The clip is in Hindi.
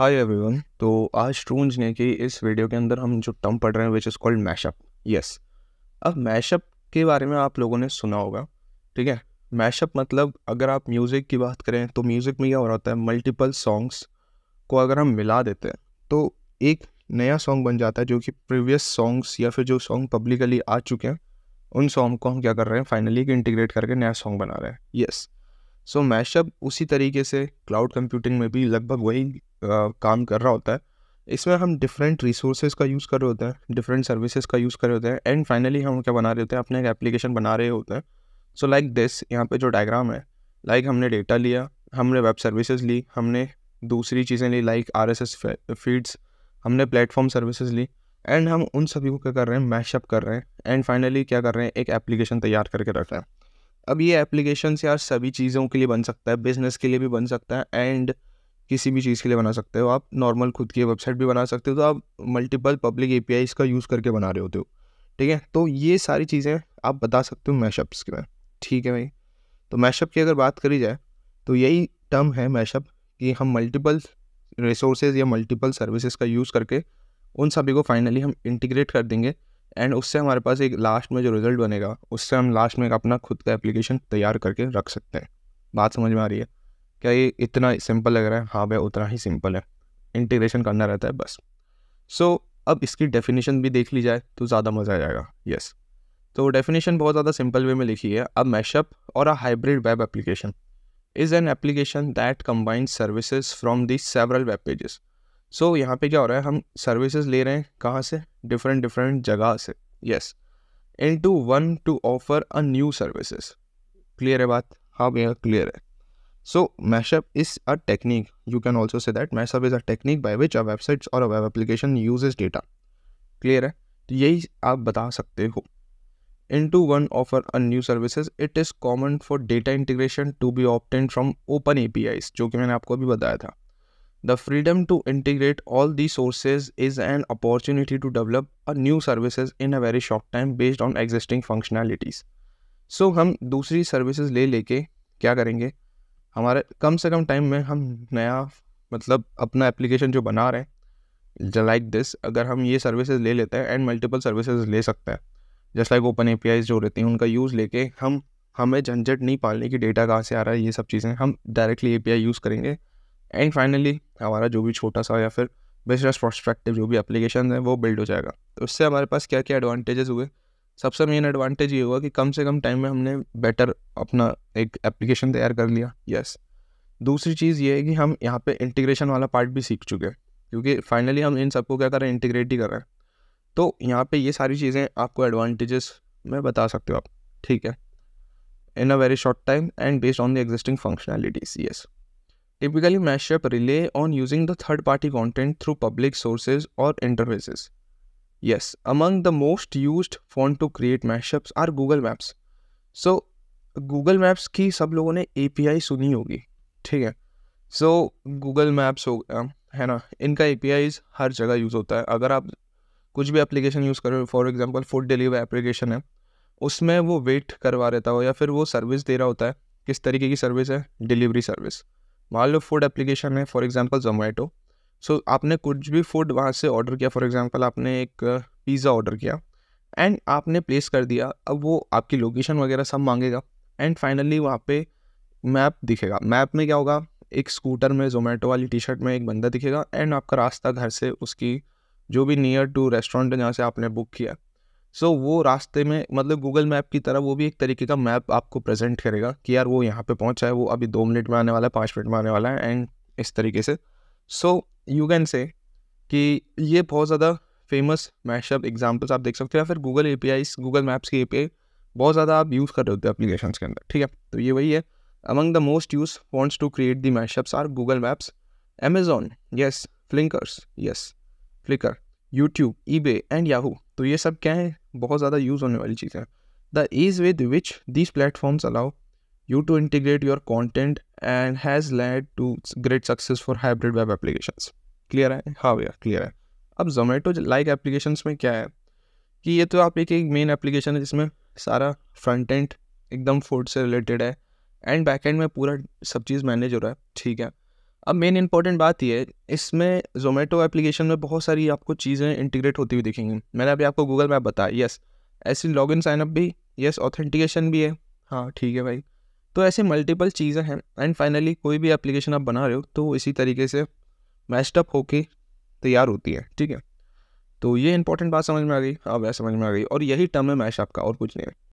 हाय एवरीवन तो आज ट्रूंज ने कि इस वीडियो के अंदर हम जो टर्म पढ़ रहे हैं which is called mashup yes अब मैशअप के बारे में आप लोगों ने सुना होगा ठीक है मैशअप मतलब अगर आप म्यूज़िक की बात करें तो म्यूज़िक में क्या हो रहा होता है मल्टीपल सॉन्ग्स को अगर हम मिला देते हैं तो एक नया सॉन्ग बन जाता है जो कि प्रीवियस सॉन्ग्स या फिर जो सॉन्ग पब्लिकली आ चुके हैं उन सॉन्ग को हम क्या कर रहे हैं फाइनली एक इंटीग्रेट करके नया सॉन्ग बना रहे हैं यस सो मैशअप उसी तरीके से क्लाउड कंप्यूटिंग में भी लगभग वही काम कर रहा होता है इसमें हम डिफरेंट रिसोर्सेज का यूज़ कर रहे होते हैं डिफरेंट सर्विसेज का यूज़ कर रहे होते हैं एंड फाइनली हम क्या बना रहे होते हैं अपने एक एप्लीकेशन बना रहे होते हैं सो लाइक दिस यहाँ पे जो डायग्राम है लाइक like हमने डेटा लिया हमने वेब सर्विसेज ली हमने दूसरी चीज़ें ली like R S S feeds हमने प्लेटफॉर्म सर्विसेज ली एंड हम उन सभी को क्या कर रहे हैं मैशअप कर रहे हैं एंड फाइनली क्या कर रहे हैं एक एप्लीकेशन तैयार करके रख रहे हैं अब ये एप्लीकेशन यार सभी चीज़ों के लिए बन सकता है बिज़नेस के लिए भी बन सकता है एंड किसी भी चीज़ के लिए बना सकते हो आप नॉर्मल खुद की वेबसाइट भी बना सकते हो तो आप मल्टीपल पब्लिक ए का यूज़ करके बना रहे होते हो ठीक है तो ये सारी चीज़ें आप बता सकते हो मैशअप्स के में ठीक है भाई तो मैशअप की अगर बात करी जाए तो यही टर्म है मैशअप कि हम मल्टीपल रिसोर्सेज या मल्टीपल सर्विसेज का यूज़ करके उन सभी को फाइनली हम इंटीग्रेट कर देंगे एंड उससे हमारे पास एक लास्ट में जो रिज़ल्ट बनेगा उससे हम लास्ट में अपना खुद का एप्लीकेशन तैयार करके रख सकते हैं बात समझ में आ रही है क्या ये इतना सिंपल लग रहा है हाँ भाई उतना ही सिंपल है इंटीग्रेशन करना रहता है बस सो so, अब इसकी डेफिनेशन भी देख ली जाए तो ज़्यादा मज़ा आ जाएगा यस तो डेफिनेशन बहुत ज़्यादा सिंपल वे में लिखी है अ मैशअप और a hybrid web application is an application that combined services from the several web pages so यहाँ पे क्या हो रहा है हम सर्विसेज ले रहे हैं कहाँ से डिफरेंट डिफरेंट जगह से yes into one to offer a new services clear है बात हाँ भैया क्लियर है so mashup is a technique you can also say that mashup is a technique by which a website or a web application use is data clear है तो यही आप बता सकते हो into one offer a new services it is common for data integration to be obtain from open A P Is जो कि मैंने आपको अभी बताया था the freedom to integrate all the sources is an opportunity to develop a new services in a very short time based on existing functionalities so हम दूसरी सर्विसेज ले लेके क्या करेंगे हमारे कम से कम टाइम में हम नया मतलब अपना एप्लीकेशन जो बना रहे हैं लाइक दिस अगर हम ये सर्विसेज ले लेते हैं एंड मल्टीपल सर्विसेज ले सकते हैं जस्ट लाइक ओपन ए जो रहती हैं उनका यूज़ लेके हम हमें झंझट नहीं पालने की डेटा कहाँ से आ रहा है ये सब चीज़ें हम डायरेक्टली ए यूज़ करेंगे एंड फाइनली हमारा जो भी छोटा सा या फिर बिजनेस प्रोस्पेक्टिव जो भी एप्लीकेशन है वो बिल्ड हो जाएगा तो उससे हमारे पास क्या क्या एडवांटेजेस हुए सबसे मेन एडवांटेज ये हुआ कि कम से कम टाइम में हमने बेटर अपना एक एप्लीकेशन तैयार कर लिया यस yes. दूसरी चीज़ ये है कि हम यहाँ पे इंटीग्रेशन वाला पार्ट भी सीख चुके हैं क्योंकि फाइनली हम इन सबको क्या कर रहे हैं इंटीग्रेट ही कर रहे हैं तो यहाँ पे ये सारी चीज़ें आपको एडवांटेजेस में बता सकते हो आप ठीक है in a very short time and based on the existing functionalities yes typically mashup rely on using the third party content through public sources or interfaces Yes, among the most used font to create mashups are Google Maps. So Google Maps की सब लोगों ने API सुनी होगी ठीक है सो गूगल मैप्स हो गया है ना इनका ए हर जगह यूज़ होता है अगर आप कुछ भी एप्लीकेशन यूज़ करो for example food delivery application है उसमें वो वेट करवा रहता हो या फिर वो सर्विस दे रहा होता है किस तरीके की सर्विस है डिलीवरी सर्विस मान लो फूड एप्लीकेशन है for example Zomato so so, आपने कुछ भी फूड वहाँ से ऑर्डर किया फॉर एग्ज़ाम्पल आपने एक पिज़्ज़ा ऑर्डर किया एंड आपने प्लेस कर दिया अब वो आपकी लोकेशन वगैरह सब मांगेगा एंड फाइनली वहाँ पे मैप दिखेगा मैप में क्या होगा एक स्कूटर में जोमेटो वाली टी शर्ट में एक बंदा दिखेगा एंड आपका रास्ता घर से उसकी जो भी नियर टू रेस्टोरेंट है जहाँ से आपने बुक किया सो so, वो रास्ते में मतलब गूगल मैप की तरह वो भी एक तरीके का मैप आपको प्रेजेंट करेगा कि यार वो यहाँ पे पहुँचा है वो अभी दो मिनट में आने वाला है पाँच मिनट में आने वाला है एंड इस तरीके से सो so, यू कैन से कि ये बहुत ज़्यादा फेमस मैशअप एग्जाम्पल्स आप देख सकते हो या फिर Google A P I Google maps की ए पी आई बहुत ज़्यादा आप यूज़ कर रहे होते हैं एप्लीकेशन के अंदर ठीक है तो ये वही है among the most used wants to create the mashups are Google maps Maps, yes Flickr yes Flickr YouTube eBay and Yahoo तो ये सब क्या है बहुत ज़्यादा यूज़ होने वाली चीज़ें हैं the ease with which these platforms allow you to integrate your content and has led to great success for hybrid web applications clear है हाँ भैया क्लियर है अब जोमेटो लाइक एप्लीकेशन में क्या है कि ये तो आप एक एक मेन एप्लीकेशन है जिसमें सारा फ्रंट एंड एकदम फूड से रिलेटेड है एंड बैक एंड में पूरा सब चीज़ मैनेज हो रहा है ठीक है अब मेन इंपॉर्टेंट बात यह है इसमें जोमेटो एप्लीकेशन में बहुत सारी आपको चीज़ें इंटीग्रेट होती हुई दिखेंगी मैंने अभी आपको गूगल मैप बताया यस ऐसी लॉग इन साइनअप भी यस ऑथेंटिकेशन भी है हाँ ठीक है भाई तो ऐसे मल्टीपल चीज़ें हैं एंड फाइनली कोई भी एप्लीकेशन आप बना रहे हो तो इसी तरीके से मैस्टअप होके तैयार होती है ठीक है तो ये इंपॉर्टेंट बात समझ में आ गई अब वह समझ में आ गई और यही टर्म है मैशअप का और कुछ नहीं है